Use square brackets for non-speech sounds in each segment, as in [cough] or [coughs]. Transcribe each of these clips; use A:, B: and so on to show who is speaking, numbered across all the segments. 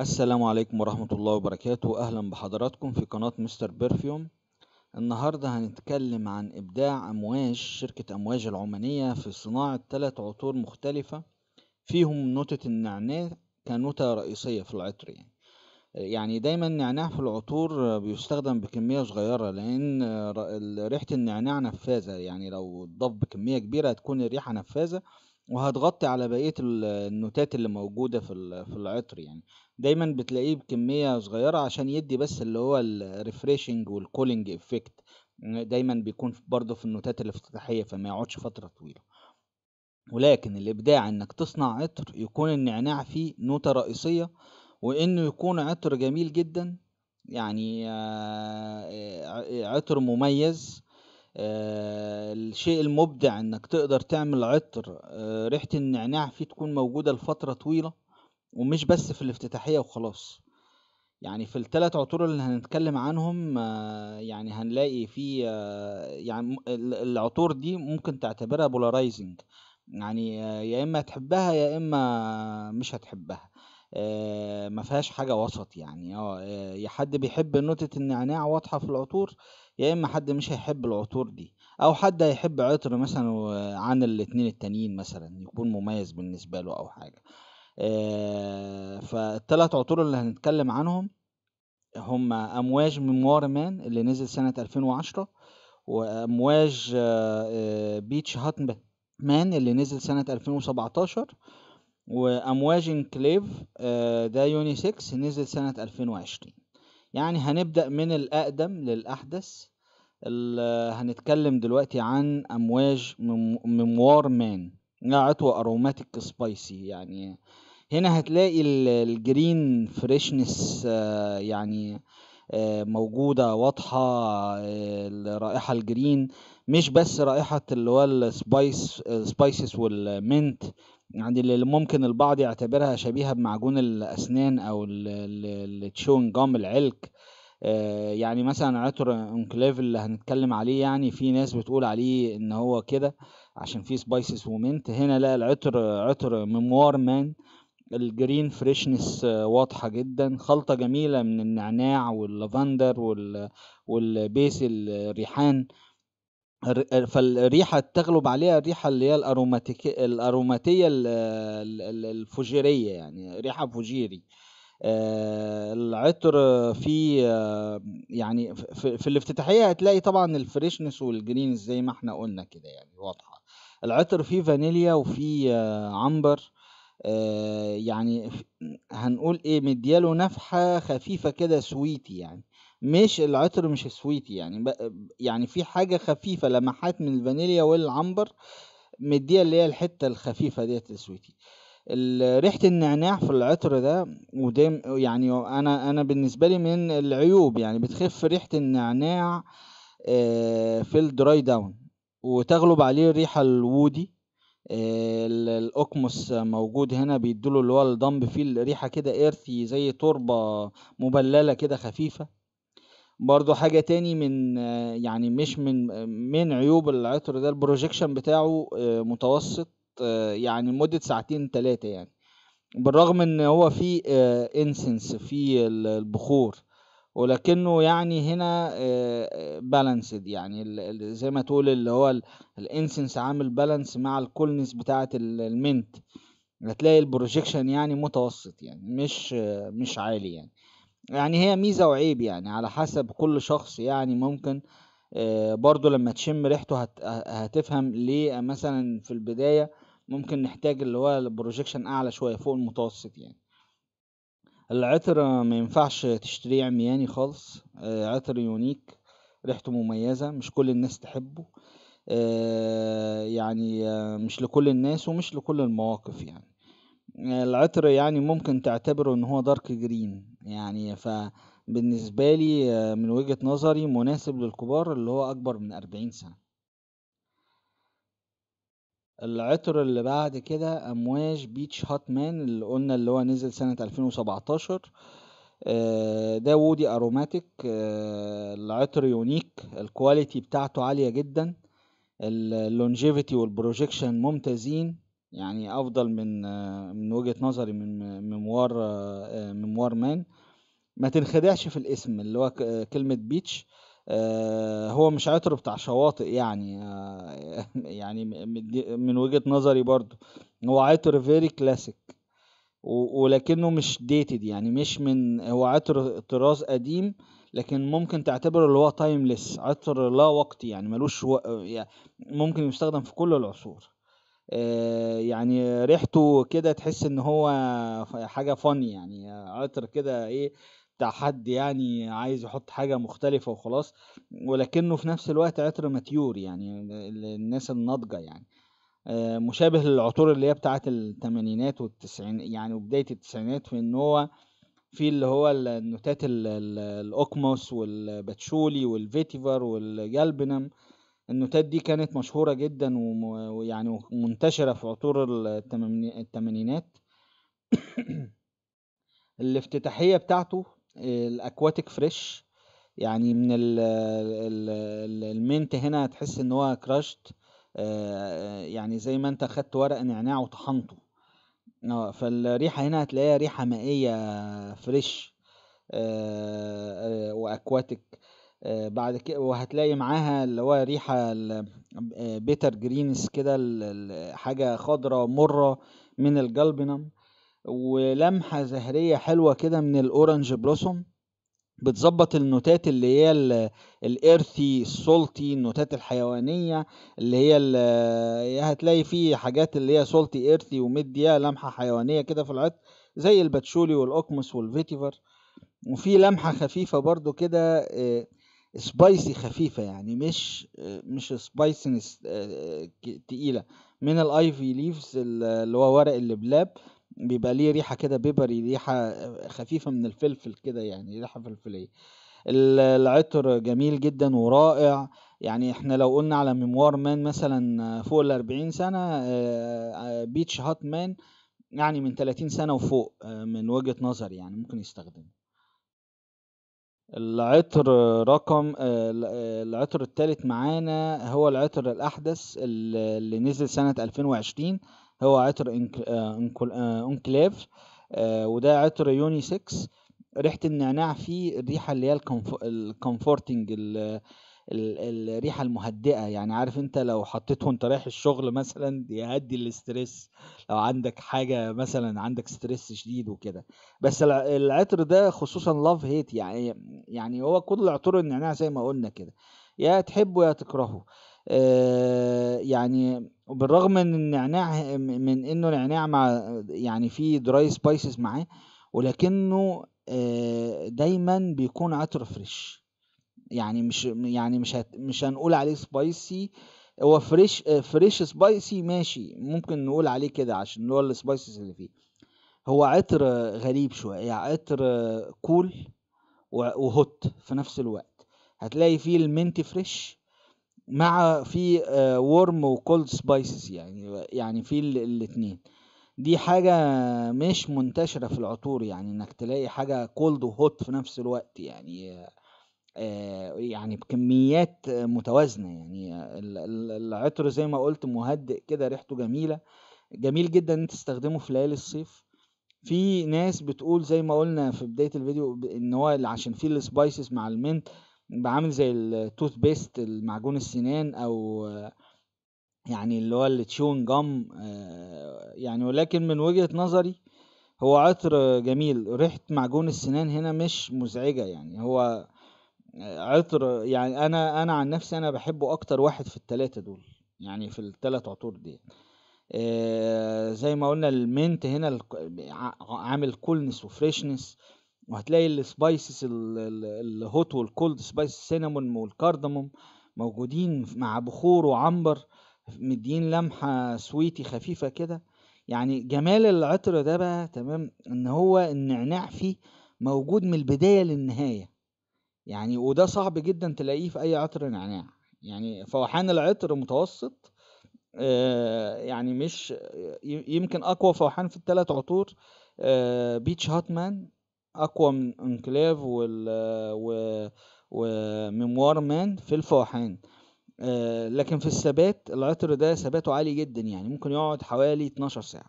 A: السلام عليكم ورحمة الله وبركاته أهلا بحضراتكم في قناة مستر بيرفيوم النهاردة هنتكلم عن إبداع أمواج شركة أمواج العمانية في صناعة ثلاث عطور مختلفة فيهم نوتة النعناع كنوتة رئيسية في العطر يعني يعني دايما النعناع في العطور بيستخدم بكمية صغيرة لأن ريحة النعناع نفاذة يعني لو اتضاف بكمية كبيرة هتكون الريحة نفاذة وهتغطي على بقية النوتات اللي موجودة في العطر يعني دايما بتلاقيه بكمية صغيرة عشان يدي بس اللي هو الريفريشنج والكولينج افكت دايما بيكون برضه في النوتات الافتتاحية فما يقعدش فترة طويلة ولكن الإبداع إنك تصنع عطر يكون النعناع فيه نوتة رئيسية وإنه يكون عطر جميل جدا يعني آه، آه، عطر مميز آه، الشيء المبدع إنك تقدر تعمل عطر ريحة النعناع فيه تكون موجودة لفترة طويلة ومش بس في الافتتاحية وخلاص يعني في الثلاث عطور اللي هنتكلم عنهم آه، يعني هنلاقي في آه، يعني العطور دي ممكن تعتبرها بولارايزنج يعني آه، يا اما تحبها يا اما مش هتحبها ما فيهاش حاجه وسط يعني اه يا حد بيحب نوتة النعناع واضحه في العطور يا اما حد مش هيحب العطور دي او حد هيحب عطر مثلا عن الاتنين التانيين مثلا يكون مميز بالنسبه له او حاجه آه، فالتلات عطور اللي هنتكلم عنهم هم امواج ميموار مان اللي نزل سنه 2010 وامواج آه، آه، بيتش هات مان اللي نزل سنه 2017 وامواج انكليف ده يوني 6 نزل سنه 2020 يعني هنبدا من الاقدم للاحدث هنتكلم دلوقتي عن امواج ميموار مان نوع عطوة اروماتيك سبايسي يعني هنا هتلاقي الجرين فريشنس آه، يعني آه، موجودة واضحة آه، الرائحة الجرين مش بس رائحة اللي هو السبايس السبايسز والمنت يعني اللي ممكن البعض يعتبرها شبيهة بمعجون الأسنان أو التشون جام العلك يعني مثلا عطر انكليف اللي هنتكلم عليه يعني في ناس بتقول عليه ان هو كده عشان فيه سبايسز ومنت هنا لا العطر عطر ميموار مان الجرين فريشنس آه، واضحة جدا خلطة جميلة من النعناع واللافندر وال... والبيس الريحان فالريحة تغلب عليها الريحة اللي هي الأروماتيكية الأروماتية الفجيرية يعني ريحة فجيري آه، العطر في آه، يعني في الافتتاحية هتلاقي طبعا الفريشنس والجرين زي ما احنا قلنا كده يعني واضحة العطر فيه فانيليا وفيه عنبر آه، يعني هنقول ايه مدياله نفحة خفيفة كده سويتي يعني مش العطر مش سويتي يعني يعني في حاجة خفيفة لمحات من الفانيليا والعنبر مديها اللي هي الحتة الخفيفة ديت السويتي ريحة النعناع في العطر ده ودم يعني انا انا بالنسبة لي من العيوب يعني بتخف ريحة النعناع آه، في الدراي داون وتغلب عليه الريحة الوودي الاوكموس موجود هنا بيدوله اللي هو الضمب فيه ريحه كده ايرثي زي تربه مبلله كده خفيفه برضو حاجة تاني من يعني مش من من عيوب العطر ده البروجيكشن بتاعه آه، متوسط آه، يعني مدة ساعتين تلاتة يعني بالرغم ان هو فيه انسنس آه، فيه البخور ولكنه يعني هنا بالانسد آه، يعني زي ما تقول اللي هو الانسنس عامل بالانس مع الكولنس بتاعه المنت هتلاقي البروجيكشن يعني متوسط يعني مش مش عالي يعني يعني هي ميزه وعيب يعني على حسب كل شخص يعني ممكن آه، برضو لما تشم ريحته هتفهم ليه مثلا في البدايه ممكن نحتاج اللي هو البروجيكشن اعلى شويه فوق المتوسط يعني العطر ما ينفعش تشتريه عمياني خالص آه، عطر يونيك ريحته مميزة مش كل الناس تحبه آه، يعني آه، مش لكل الناس ومش لكل المواقف يعني العطر يعني ممكن تعتبره ان هو دارك جرين يعني فبالنسبة لي من وجهة نظري مناسب للكبار اللي هو اكبر من اربعين سنة العطر اللي بعد كده امواج بيتش هات مان اللي قلنا اللي هو نزل سنة 2017 آه، ده وودي اروماتيك آه، العطر يونيك الكواليتي بتاعته عالية جدا اللونجيفيتي والبروجيكشن ممتازين يعني افضل من آه، من وجهة نظري من ميموار ميموار مان ما تنخدعش في الاسم اللي هو كلمة بيتش آه، هو مش عطر بتاع شواطئ يعني آه، [laughs] يعني من وجهة نظري برضو هو عطر فيري كلاسيك ولكنه مش ديتد يعني مش من هو عطر طراز قديم لكن ممكن تعتبره اللي هو تايمليس عطر لا وقت يعني ملوش و... يعني ممكن يستخدم في كل العصور آه، يعني ريحته كده تحس ان هو حاجه فاني يعني عطر كده ايه بتاع حد يعني عايز يحط حاجة مختلفة وخلاص ولكنه في نفس الوقت عطر ماتيور يعني الناس الناضجة يعني آه، مشابه للعطور اللي هي بتاعة التمانينات والتسعين يعني وبداية التسعينات في ان هو في اللي هو النوتات الاوكموس والباتشولي والفيتيفر والجالبنم النوتات دي كانت مشهورة جدا ويعني منتشرة في عطور التمانينات [coughs] الافتتاحية بتاعته الاكواتيك فريش يعني من المنت هنا هتحس ان هو كراشت آه، يعني زي ما انت خدت ورق نعناع وطحنته فالريحه هنا هتلاقيها ريحه مائيه فريش آه، آه، واكواتيك بعد كده وهتلاقي معاها اللي هو ريحه بيتر جرينز كده حاجه خضراء مره من الجلبنم ولمحة زهرية حلوة كده من الأورنج بلوسوم بتظبط النوتات اللي هي الايرثي السولتي النوتات الحيوانيه اللي هي اللي هتلاقي فيه حاجات اللي هي سولتي ايرثي ومديه لمحه حيوانيه كده في العطر زي الباتشولي والاوكموس والفيتيفر وفي لمحه خفيفه برضو كده سبايسي آه، خفيفه يعني مش آه، مش سبايسنس آه، تقيله من الايفي ليفز اللي هو ورق اللبلاب بيبقى ليه ريحة كده بيبري ريحة خفيفة من الفلفل كده يعني ريحة فلفلية العطر جميل جدا ورائع يعني احنا لو قلنا على ميموار مان مثلا فوق الأربعين سنة آه، آه، بيتش هات مان يعني من 30 سنة وفوق آه، من وجهة نظري يعني ممكن يستخدمه العطر رقم العطر الثالث معانا هو العطر الأحدث اللي نزل سنة 2020 هو عطر آه، آه، انكليف آه، وده عطر يوني 6 ريحة النعناع فيه الريحة اللي هي الكمفورتنج الريحه المهدئه يعني عارف انت لو حطيته وانت رايح الشغل مثلا يهدي الاسترس لو عندك حاجه مثلا عندك ستريس شديد وكده بس العطر ده خصوصا لاف هيت يعني يعني هو كل عطور النعناع زي ما قلنا كده يا تحبه يا تكرهه آه، يعني بالرغم من النعناع من انه نعناع مع يعني في دراي سبايسز معاه ولكنه آه، دايما بيكون عطر فريش يعني مش يعني مش هت مش هنقول عليه سبايسي هو فريش فريش سبايسي ماشي ممكن نقول عليه كده عشان اللي هو السبايسز اللي فيه هو عطر غريب شويه يعني عطر كول وهوت في نفس الوقت هتلاقي فيه المنت فريش مع في ورم وكولد سبايسز يعني يعني في الاثنين دي حاجة مش منتشرة في العطور يعني انك تلاقي حاجة كولد وهوت في نفس الوقت يعني آه، يعني بكميات متوازنة يعني العطر زي ما قلت مهدئ كده ريحته جميلة جميل جدا انت تستخدمه في ليالي الصيف في ناس بتقول زي ما قلنا في بداية الفيديو ان هو عشان فيه السبايسز مع المنت بعامل زي التوث بيست المعجون السنان او آه، يعني اللي هو التشون جام آه، يعني ولكن من وجهة نظري هو عطر جميل ريحة معجون السنان هنا مش مزعجة يعني هو آه، عطر يعني انا انا عن نفسي انا بحبه اكتر واحد في التلاتة دول يعني في التلات عطور دي زي ما قلنا المنت هنا عامل كولنس وفريشنس وهتلاقي السبايسز الهوت والكولد سبايس سينامون والكاردموم موجودين مع بخور وعنبر مدين لمحة سويتي خفيفة كده يعني جمال العطر ده بقى تمام ان هو النعناع فيه موجود من البداية للنهاية يعني وده صعب جدا تلاقيه في اي عطر نعناع يعني فوحان العطر متوسط يعني مش يمكن اقوى فوحان في الثلاث عطور بيتش هاتمان اقوى من انكلاف وال و وميموار مان في الفواحين آه لكن في الثبات العطر ده ثباته عالي جدا يعني ممكن يقعد حوالي 12 ساعة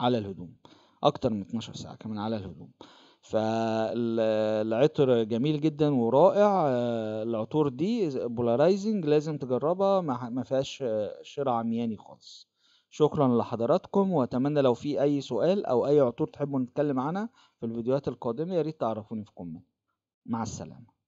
A: على الهدوم اكتر من 12 ساعة كمان على الهدوم فالعطر جميل جدا ورائع آه العطور دي بولارايزنج لازم تجربها ما فيهاش شراء عمياني خالص شكرا لحضراتكم واتمنى لو في اي سؤال او اي عطور تحبوا نتكلم عنها في الفيديوهات القادمه يا ريت تعرفوني في كومنت مع السلامه